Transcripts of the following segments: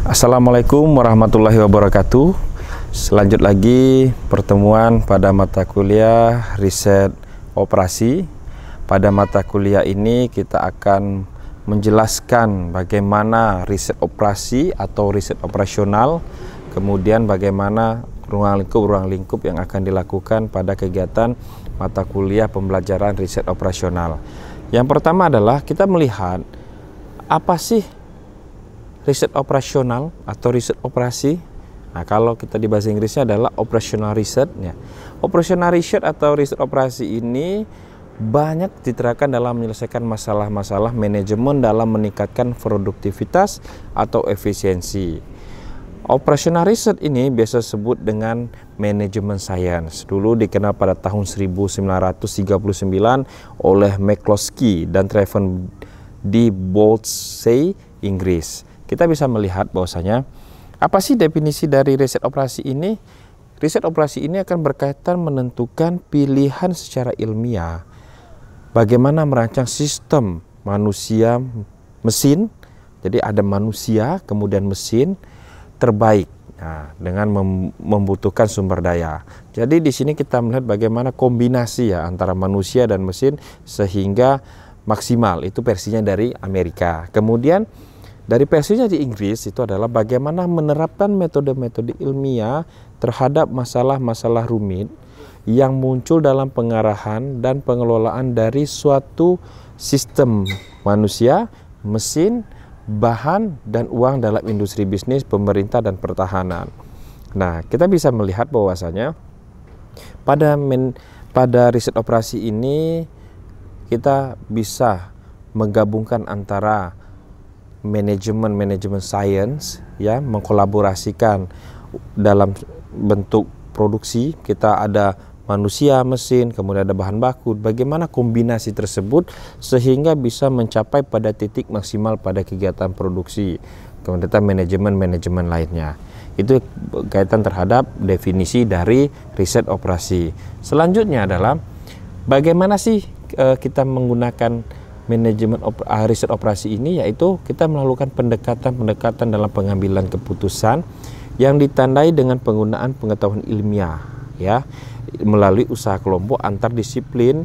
Assalamualaikum warahmatullahi wabarakatuh. Selanjut lagi pertemuan pada mata kuliah riset operasi. Pada mata kuliah ini kita akan menjelaskan bagaimana riset operasi atau riset operasional, kemudian bagaimana ruang lingkup-ruang lingkup yang akan dilakukan pada kegiatan mata kuliah pembelajaran riset operasional. Yang pertama adalah kita melihat apa sih riset operasional atau riset operasi. Nah, kalau kita di bahasa Inggrisnya adalah operational research. Ya. Operational research atau riset operasi ini banyak diterapkan dalam menyelesaikan masalah-masalah manajemen dalam meningkatkan produktivitas atau efisiensi. Operational research ini biasa disebut dengan manajemen science. Dulu dikenal pada tahun 1939 oleh McCloskey dan Treven D. Boltsey, Inggris kita bisa melihat bahwasanya apa sih definisi dari riset operasi ini? Riset operasi ini akan berkaitan menentukan pilihan secara ilmiah bagaimana merancang sistem manusia mesin. Jadi ada manusia kemudian mesin terbaik nah, dengan membutuhkan sumber daya. Jadi di sini kita melihat bagaimana kombinasi ya antara manusia dan mesin sehingga maksimal itu versinya dari Amerika. Kemudian dari versinya di Inggris itu adalah bagaimana menerapkan metode-metode ilmiah terhadap masalah-masalah rumit yang muncul dalam pengarahan dan pengelolaan dari suatu sistem manusia, mesin, bahan, dan uang dalam industri bisnis, pemerintah, dan pertahanan. Nah, kita bisa melihat bahwasanya pada men, pada riset operasi ini kita bisa menggabungkan antara manajemen manajemen science ya mengkolaborasikan dalam bentuk produksi kita ada manusia, mesin, kemudian ada bahan baku. Bagaimana kombinasi tersebut sehingga bisa mencapai pada titik maksimal pada kegiatan produksi. Kemudian manajemen-manajemen lainnya. Itu kaitan terhadap definisi dari riset operasi. Selanjutnya adalah bagaimana sih eh, kita menggunakan manajemen op, ah, riset operasi ini yaitu kita melakukan pendekatan-pendekatan dalam pengambilan keputusan yang ditandai dengan penggunaan pengetahuan ilmiah ya melalui usaha kelompok antar disiplin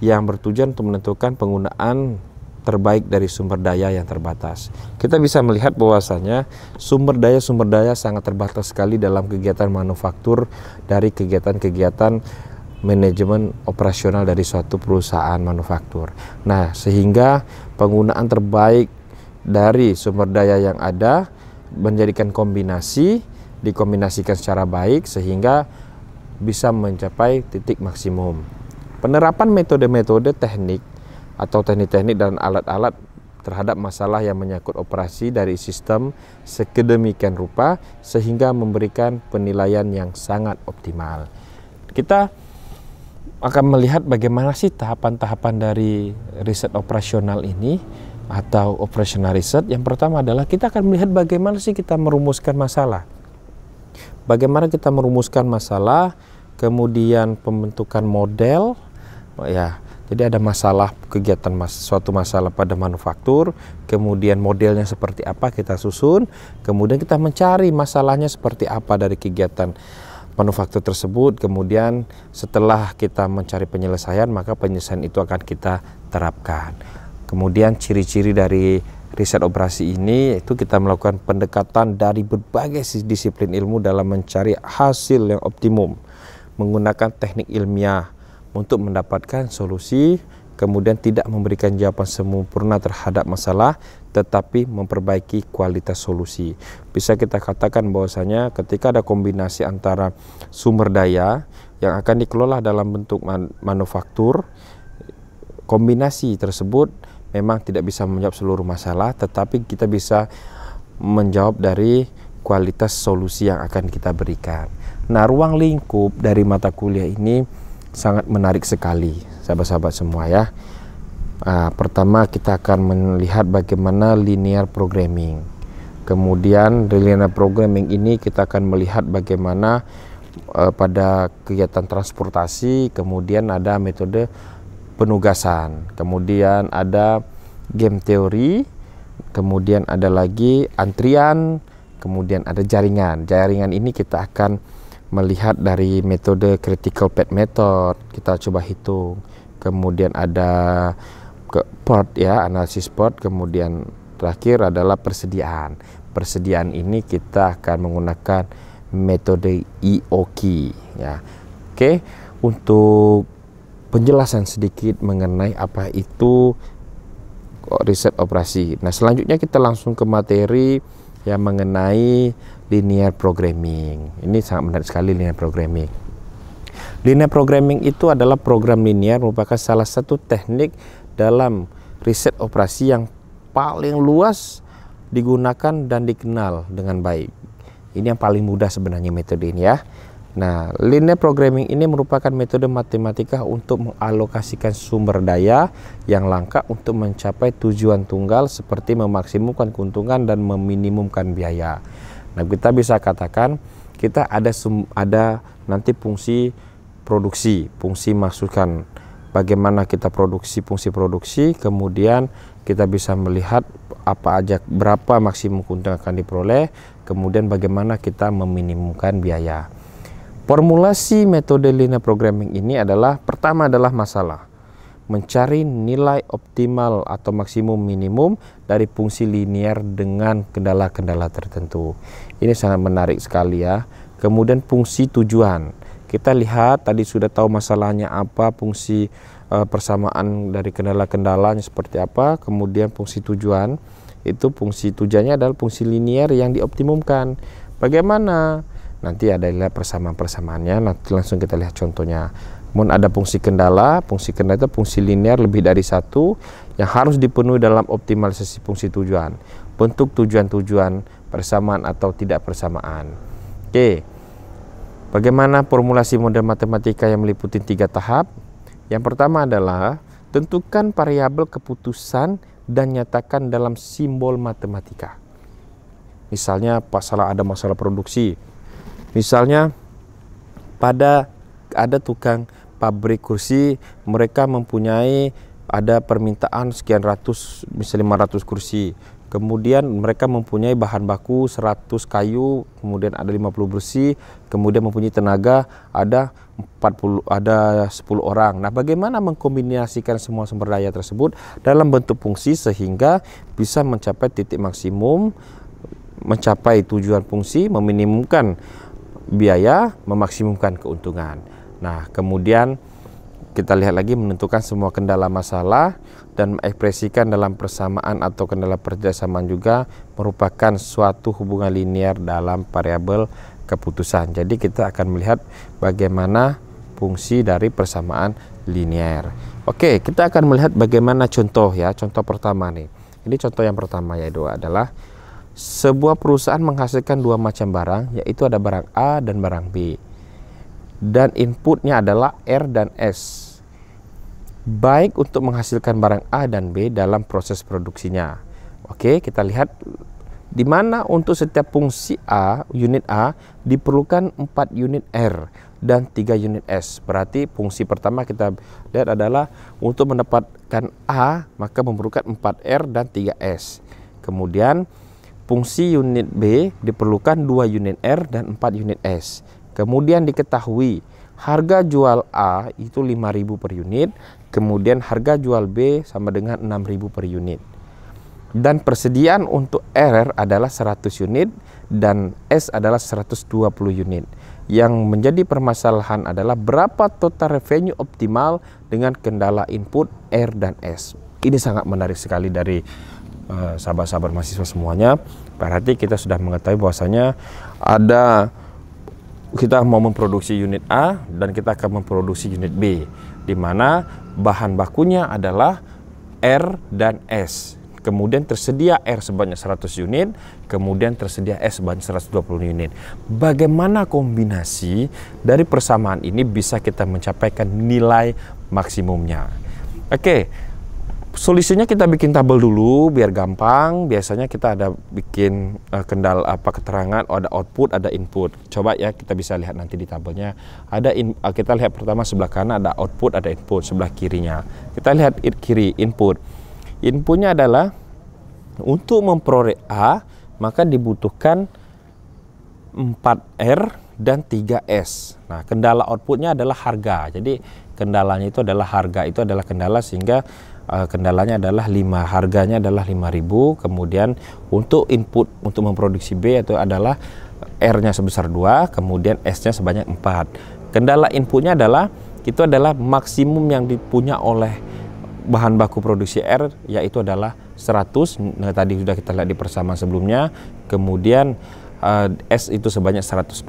yang bertujuan untuk menentukan penggunaan terbaik dari sumber daya yang terbatas. Kita bisa melihat bahwasanya sumber daya sumber daya sangat terbatas sekali dalam kegiatan manufaktur dari kegiatan-kegiatan manajemen operasional dari suatu perusahaan manufaktur. Nah, sehingga penggunaan terbaik dari sumber daya yang ada menjadikan kombinasi dikombinasikan secara baik sehingga bisa mencapai titik maksimum. Penerapan metode-metode teknik atau teknik-teknik dan alat-alat terhadap masalah yang menyangkut operasi dari sistem sekedemikian rupa sehingga memberikan penilaian yang sangat optimal. Kita akan melihat bagaimana sih tahapan-tahapan dari riset operasional ini atau operational riset. Yang pertama adalah kita akan melihat bagaimana sih kita merumuskan masalah. Bagaimana kita merumuskan masalah, kemudian pembentukan model ya. Jadi ada masalah kegiatan mas, suatu masalah pada manufaktur, kemudian modelnya seperti apa kita susun, kemudian kita mencari masalahnya seperti apa dari kegiatan manufaktur tersebut kemudian setelah kita mencari penyelesaian maka penyelesaian itu akan kita terapkan kemudian ciri-ciri dari riset operasi ini itu kita melakukan pendekatan dari berbagai disiplin ilmu dalam mencari hasil yang optimum menggunakan teknik ilmiah untuk mendapatkan solusi kemudian tidak memberikan jawaban sempurna terhadap masalah tetapi memperbaiki kualitas solusi. Bisa kita katakan bahwasanya ketika ada kombinasi antara sumber daya yang akan dikelola dalam bentuk man manufaktur kombinasi tersebut memang tidak bisa menjawab seluruh masalah tetapi kita bisa menjawab dari kualitas solusi yang akan kita berikan. Nah, ruang lingkup dari mata kuliah ini sangat menarik sekali, sahabat-sahabat semua ya. Uh, pertama kita akan melihat bagaimana linear programming. Kemudian linear programming ini kita akan melihat bagaimana uh, pada kegiatan transportasi, kemudian ada metode penugasan, kemudian ada game teori, kemudian ada lagi antrian, kemudian ada jaringan. Jaringan ini kita akan melihat dari metode critical path method kita coba hitung kemudian ada ke port ya analisis port kemudian terakhir adalah persediaan persediaan ini kita akan menggunakan metode EOK ya oke untuk penjelasan sedikit mengenai apa itu riset operasi nah selanjutnya kita langsung ke materi yang mengenai linear programming. Ini sangat menarik sekali linear programming. Linear programming itu adalah program linear merupakan salah satu teknik dalam riset operasi yang paling luas digunakan dan dikenal dengan baik. Ini yang paling mudah sebenarnya metode ini ya. Nah, linear programming ini merupakan metode matematika untuk mengalokasikan sumber daya yang langka untuk mencapai tujuan tunggal seperti memaksimumkan keuntungan dan meminimumkan biaya. Nah, kita bisa katakan kita ada ada nanti fungsi produksi, fungsi masukan. Bagaimana kita produksi fungsi produksi, kemudian kita bisa melihat apa aja berapa maksimum keuntungan akan diperoleh, kemudian bagaimana kita meminimumkan biaya. Formulasi metode linear programming ini adalah pertama adalah masalah mencari nilai optimal atau maksimum minimum dari fungsi linear dengan kendala-kendala tertentu. Ini sangat menarik sekali ya. Kemudian fungsi tujuan. Kita lihat tadi sudah tahu masalahnya apa, fungsi e, persamaan dari kendala-kendalanya seperti apa, kemudian fungsi tujuan. Itu fungsi tujuannya adalah fungsi linear yang dioptimumkan. Bagaimana? Nanti ada lihat persamaan-persamaannya, nanti langsung kita lihat contohnya. Mun ada fungsi kendala, fungsi kendala itu fungsi linear lebih dari satu yang harus dipenuhi dalam optimalisasi fungsi tujuan. Bentuk tujuan-tujuan persamaan atau tidak persamaan. Oke, bagaimana formulasi model matematika yang meliputi tiga tahap? Yang pertama adalah tentukan variabel keputusan dan nyatakan dalam simbol matematika. Misalnya pasalah ada masalah produksi. Misalnya pada ada tukang pabrik kursi mereka mempunyai ada permintaan sekian ratus misalnya 500 kursi kemudian mereka mempunyai bahan baku 100 kayu kemudian ada 50 bersih kemudian mempunyai tenaga ada 40 ada 10 orang nah bagaimana mengkombinasikan semua sumber daya tersebut dalam bentuk fungsi sehingga bisa mencapai titik maksimum mencapai tujuan fungsi meminimumkan biaya memaksimumkan keuntungan Nah, kemudian kita lihat lagi menentukan semua kendala masalah dan mengekspresikan dalam persamaan atau kendala perjasamaan juga merupakan suatu hubungan linear dalam variabel keputusan. Jadi kita akan melihat bagaimana fungsi dari persamaan linear. Oke, kita akan melihat bagaimana contoh ya. Contoh pertama nih. Ini contoh yang pertama yaitu adalah sebuah perusahaan menghasilkan dua macam barang, yaitu ada barang A dan barang B dan inputnya adalah R dan S. Baik untuk menghasilkan barang A dan B dalam proses produksinya. Oke, kita lihat di mana untuk setiap fungsi A, unit A diperlukan 4 unit R dan 3 unit S. Berarti fungsi pertama kita lihat adalah untuk mendapatkan A maka memerlukan 4 R dan 3 S. Kemudian fungsi unit B diperlukan 2 unit R dan 4 unit S. Kemudian diketahui harga jual A itu 5000 per unit, kemudian harga jual B sama dengan 6000 per unit. Dan persediaan untuk R adalah 100 unit dan S adalah 120 unit. Yang menjadi permasalahan adalah berapa total revenue optimal dengan kendala input R dan S. Ini sangat menarik sekali dari eh, sahabat-sahabat uh, mahasiswa semuanya. Berarti kita sudah mengetahui bahwasanya ada kita mau memproduksi unit A dan kita akan memproduksi unit B di mana bahan bakunya adalah R dan S. Kemudian tersedia R sebanyak 100 unit, kemudian tersedia S sebanyak 120 unit. Bagaimana kombinasi dari persamaan ini bisa kita mencapaikan nilai maksimumnya? Oke, okay solusinya kita bikin tabel dulu biar gampang. Biasanya kita ada bikin uh, kendal apa keterangan, ada output, ada input. Coba ya kita bisa lihat nanti di tabelnya. Ada in, uh, kita lihat pertama sebelah kanan ada output, ada input, sebelah kirinya. Kita lihat in, kiri input. Inputnya adalah untuk memperoleh A, maka dibutuhkan 4R dan 3S. Nah, kendala outputnya adalah harga. Jadi kendalanya itu adalah harga itu adalah kendala sehingga uh, kendalanya adalah lima, harganya adalah 5000 kemudian untuk input untuk memproduksi B itu adalah R-nya sebesar 2 kemudian S-nya sebanyak 4 kendala inputnya adalah itu adalah maksimum yang dipunya oleh bahan baku produksi R yaitu adalah 100 nah, tadi sudah kita lihat di persamaan sebelumnya kemudian uh, S itu sebanyak 120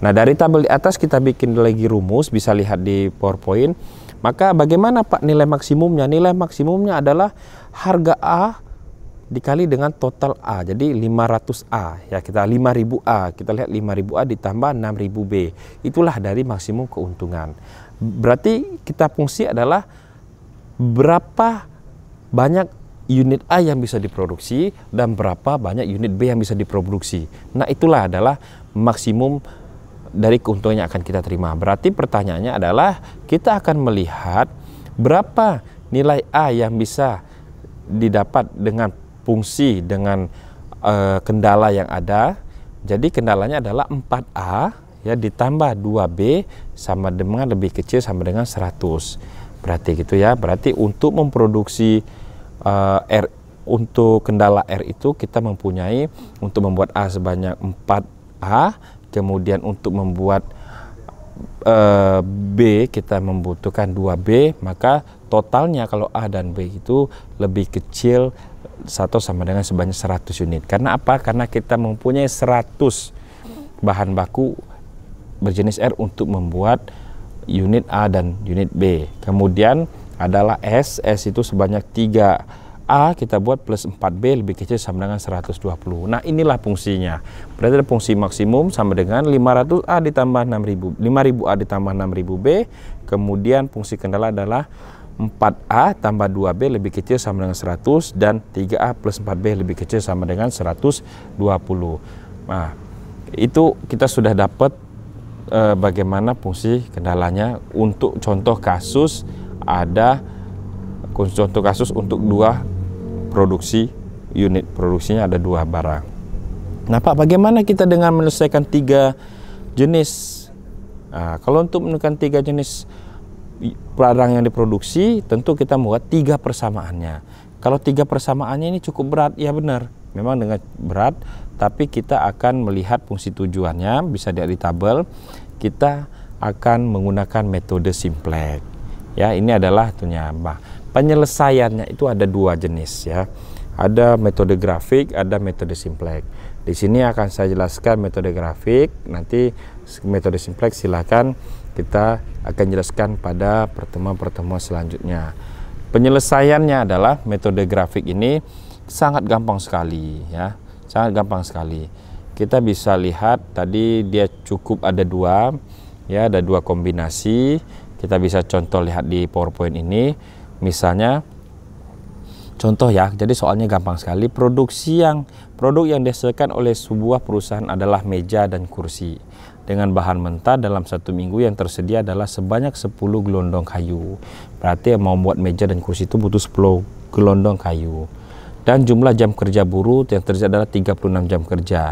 nah dari tabel di atas kita bikin lagi rumus bisa lihat di powerpoint maka bagaimana Pak nilai maksimumnya? Nilai maksimumnya adalah harga A dikali dengan total A. Jadi 500A ya kita 5000A. Kita lihat 5000A ditambah 6000B. Itulah dari maksimum keuntungan. Berarti kita fungsi adalah berapa banyak unit A yang bisa diproduksi dan berapa banyak unit B yang bisa diproduksi. Nah, itulah adalah maksimum dari keuntungannya akan kita terima. Berarti pertanyaannya adalah kita akan melihat berapa nilai A yang bisa didapat dengan fungsi dengan e, kendala yang ada. Jadi kendalanya adalah 4A ya ditambah 2B sama dengan lebih kecil sama dengan 100. Berarti gitu ya. Berarti untuk memproduksi e, R untuk kendala R itu kita mempunyai untuk membuat A sebanyak 4A kemudian untuk membuat uh, B kita membutuhkan 2B maka totalnya kalau A dan B itu lebih kecil satu sama dengan sebanyak 100 unit karena apa karena kita mempunyai 100 bahan baku berjenis R untuk membuat unit A dan unit B kemudian adalah S S itu sebanyak tiga A kita buat plus 4B lebih kecil sama dengan 120. Nah inilah fungsinya. Berarti ada fungsi maksimum sama dengan 500A ditambah 6000, 5000A ditambah 6000B. Kemudian fungsi kendala adalah 4A tambah 2B lebih kecil sama dengan 100 dan 3A plus 4B lebih kecil sama dengan 120. Nah itu kita sudah dapat eh, bagaimana fungsi kendalanya untuk contoh kasus ada contoh kasus untuk dua produksi unit produksinya ada dua barang. Nah Pak, bagaimana kita dengan menyelesaikan tiga jenis? Nah, kalau untuk menemukan tiga jenis barang yang diproduksi, tentu kita membuat tiga persamaannya. Kalau tiga persamaannya ini cukup berat, ya benar. Memang dengan berat, tapi kita akan melihat fungsi tujuannya, bisa dari tabel. Kita akan menggunakan metode Simplex. Ya, ini adalah tentunya penyelesaiannya itu ada dua jenis ya ada metode grafik ada metode simplex. di sini akan saya jelaskan metode grafik nanti metode simplex silahkan kita akan jelaskan pada pertemuan-pertemuan selanjutnya penyelesaiannya adalah metode grafik ini sangat gampang sekali ya sangat gampang sekali kita bisa lihat tadi dia cukup ada dua ya ada dua kombinasi kita bisa contoh lihat di powerpoint ini Misalnya contoh ya, jadi soalnya gampang sekali. Produksi yang produk yang dihasilkan oleh sebuah perusahaan adalah meja dan kursi. Dengan bahan mentah dalam satu minggu yang tersedia adalah sebanyak 10 gelondong kayu. Berarti yang mau membuat meja dan kursi itu butuh 10 gelondong kayu dan jumlah jam kerja buruh yang terjadi adalah 36 jam kerja.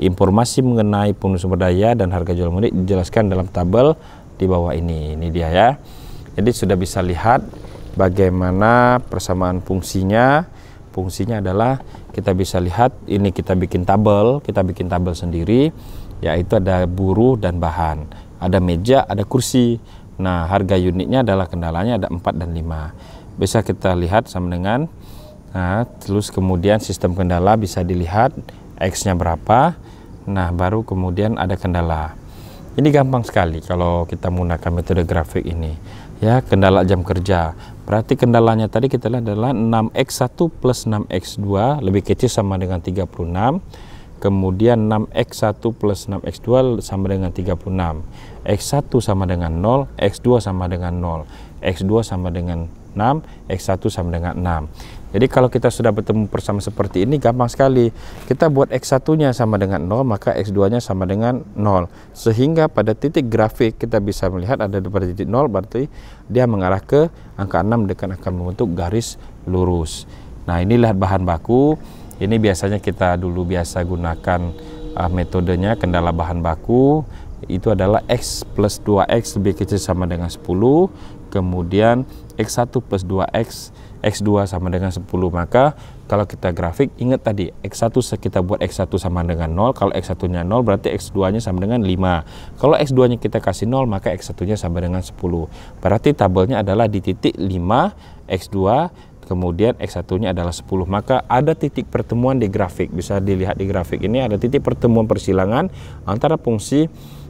Informasi mengenai penuh sumber daya dan harga jual murid dijelaskan dalam tabel di bawah ini. Ini dia ya. Jadi sudah bisa lihat bagaimana persamaan fungsinya fungsinya adalah kita bisa lihat ini kita bikin tabel kita bikin tabel sendiri yaitu ada buruh dan bahan ada meja ada kursi nah harga unitnya adalah kendalanya ada 4 dan 5 bisa kita lihat sama dengan nah terus kemudian sistem kendala bisa dilihat X nya berapa nah baru kemudian ada kendala ini gampang sekali kalau kita menggunakan metode grafik ini ya kendala jam kerja Berarti kendalanya tadi kita lihat adalah 6X1 plus 6X2 lebih kecil sama dengan 36. Kemudian 6X1 plus 6X2 sama dengan 36. X1 sama dengan 0, X2 sama dengan 0, X2 sama dengan 6, X1 sama dengan 6. Jadi kalau kita sudah bertemu persamaan seperti ini gampang sekali. Kita buat X1-nya sama dengan 0, maka X2-nya sama dengan 0. Sehingga pada titik grafik kita bisa melihat ada pada titik 0 berarti dia mengarah ke angka 6 dengan akan membentuk garis lurus. Nah, inilah bahan baku. Ini biasanya kita dulu biasa gunakan uh, metodenya kendala bahan baku itu adalah X plus 2X lebih kecil sama dengan 10 kemudian X1 plus 2X X2 sama dengan 10 maka kalau kita grafik ingat tadi X1 kita buat X1 sama dengan 0 kalau X1 nya 0 berarti X2 nya sama dengan 5 kalau X2 nya kita kasih 0 maka X1 nya sama dengan 10 berarti tabelnya adalah di titik 5 X2 kemudian X1 nya adalah 10 maka ada titik pertemuan di grafik bisa dilihat di grafik ini ada titik pertemuan persilangan antara fungsi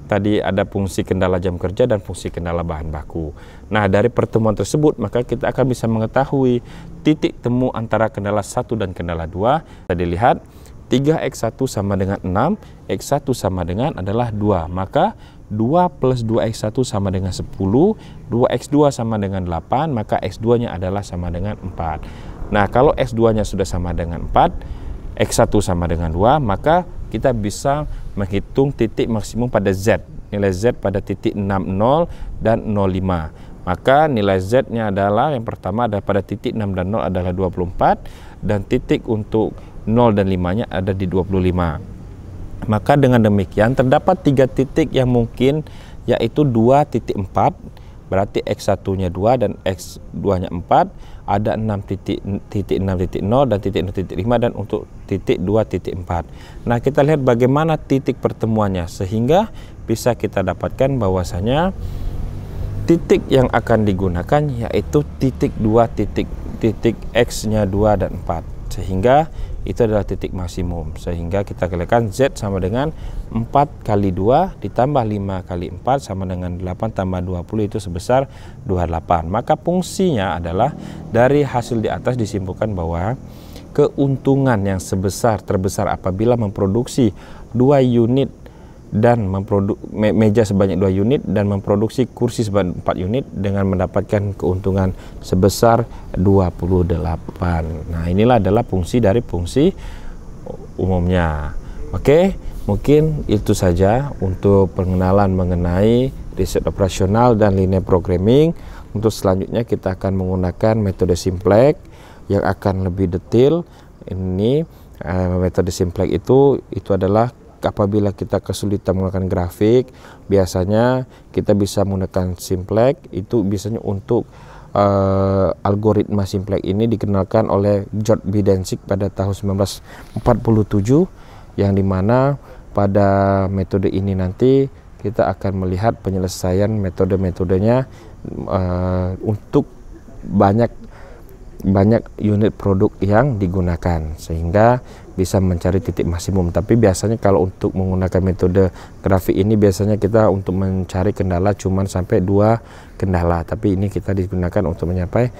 tadi ada fungsi kendala jam kerja dan fungsi kendala bahan baku. Nah, dari pertemuan tersebut maka kita akan bisa mengetahui titik temu antara kendala satu dan kendala dua. Tadi lihat 3x1 sama dengan 6, x1 sama dengan adalah 2. Maka 2 plus 2x1 sama dengan 10, 2x2 sama dengan 8, maka x2-nya adalah sama dengan 4. Nah, kalau x2-nya sudah sama dengan 4, x1 sama dengan 2, maka kita bisa menghitung titik maksimum pada Z nilai Z pada titik 60 dan 05 maka nilai Z-nya adalah yang pertama ada pada titik 6 dan 0 adalah 24 dan titik untuk 0 dan 5-nya ada di 25. Maka dengan demikian terdapat tiga titik yang mungkin yaitu 2 titik 4 berarti X1-nya 2 dan X2-nya 4 ada 6.6.0 dan titik 0.5 dan untuk titik 2.4. Nah, kita lihat bagaimana titik pertemuannya sehingga bisa kita dapatkan bahwasanya titik yang akan digunakan yaitu titik 2 titik titik x-nya 2 dan 4 sehingga itu adalah titik maksimum sehingga kita kalikan Z sama dengan 4 kali 2 ditambah 5 kali 4 sama dengan 8 tambah 20 itu sebesar 28 maka fungsinya adalah dari hasil di atas disimpulkan bahwa keuntungan yang sebesar terbesar apabila memproduksi dua unit dan memproduksi meja sebanyak 2 unit dan memproduksi kursi sebanyak 4 unit dengan mendapatkan keuntungan sebesar 28. Nah, inilah adalah fungsi dari fungsi umumnya. Oke, mungkin itu saja untuk pengenalan mengenai riset operasional dan linear programming. Untuk selanjutnya kita akan menggunakan metode simplex yang akan lebih detail. Ini eh, metode simplex itu itu adalah apabila kita kesulitan menggunakan grafik, biasanya kita bisa menggunakan Simplex. Itu biasanya untuk uh, algoritma Simplex ini dikenalkan oleh George B. pada tahun 1947, yang dimana pada metode ini nanti kita akan melihat penyelesaian metode-metodenya uh, untuk banyak banyak unit produk yang digunakan sehingga bisa mencari titik maksimum tapi biasanya kalau untuk menggunakan metode grafik ini biasanya kita untuk mencari kendala cuma sampai dua kendala tapi ini kita digunakan untuk mencapai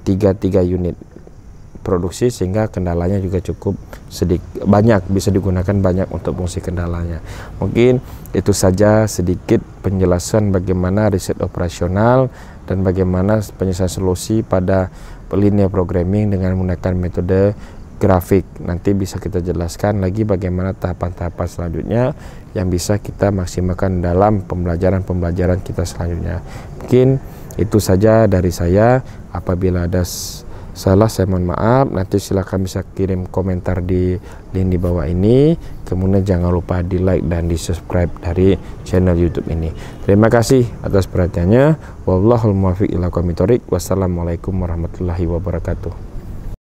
tiga-tiga eh, unit produksi sehingga kendalanya juga cukup sedikit banyak bisa digunakan banyak untuk fungsi kendalanya mungkin itu saja sedikit penjelasan bagaimana riset operasional dan bagaimana penyelesaian solusi pada linear programming dengan menggunakan metode grafik. Nanti bisa kita jelaskan lagi bagaimana tahapan-tahapan selanjutnya yang bisa kita maksimalkan dalam pembelajaran-pembelajaran kita selanjutnya. Mungkin itu saja dari saya. Apabila ada salah saya mohon maaf nanti silahkan bisa kirim komentar di link di bawah ini kemudian jangan lupa di like dan di subscribe dari channel youtube ini terima kasih atas perhatiannya wabillahul muwafiq ila wassalamualaikum warahmatullahi wabarakatuh